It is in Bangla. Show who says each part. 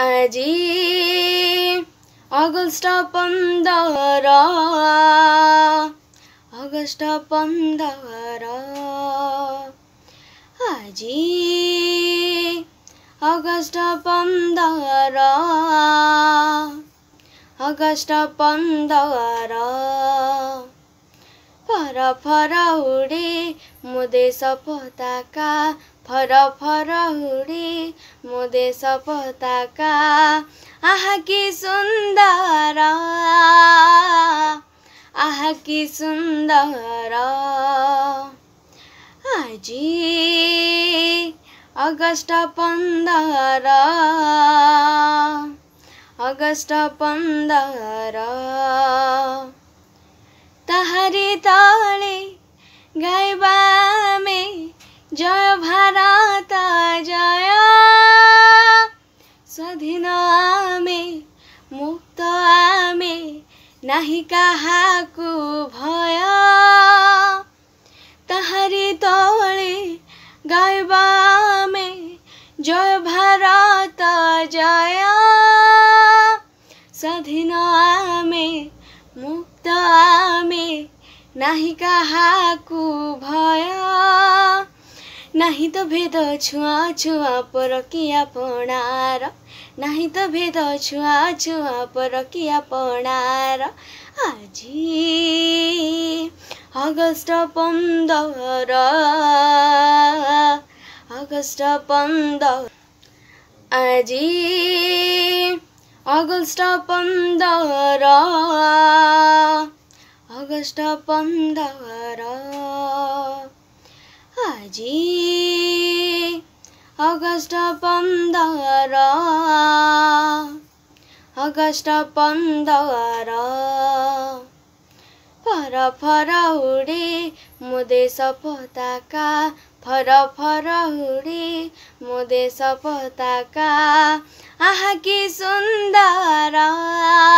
Speaker 1: Aji August Pandara August Pandara Aji August Pandara August Pandara फरा उडे मुदेश सपताका फर फर उडे देश सपताका आहा कि सुन्दर आहा कि सुन्दर आजी अगस्ट पन्ध्र अगस्ट पन्ध्र तहरी तले गाई कराता जाया স্বাধীন আমি মুক্ত আমি নাহি কাহাকু ভয় তাহারি তলে গাইবা আমি জয় ভারত জয় স্বাধীন আমি মুক্ত আমি নাহি কাহাকু ভয় ନାହିଁ ତ ଭେଦ ଛୁଆ ଛୁଆ ପର କି ଆପଣାର ନାହିଁ ତ ଭେଦ ଛୁଆ ଛୁଆ ପର କି ଆପଣାର ଆଜି ଅଗଷ୍ଟ ପନ୍ଦର ଅଗଷ୍ଟ ପନ୍ଦର আজি অগষ্ট পন্ধৰ অগষ্ট পন্ধৰ আজি ఆగస్ట్ పందర ఆగస్ట్ పందర ఫర ఫర ఉడి దేశ పతాకా ఫర ఫర ఉడి దేశ పతాకా ఆహా కి సుందరా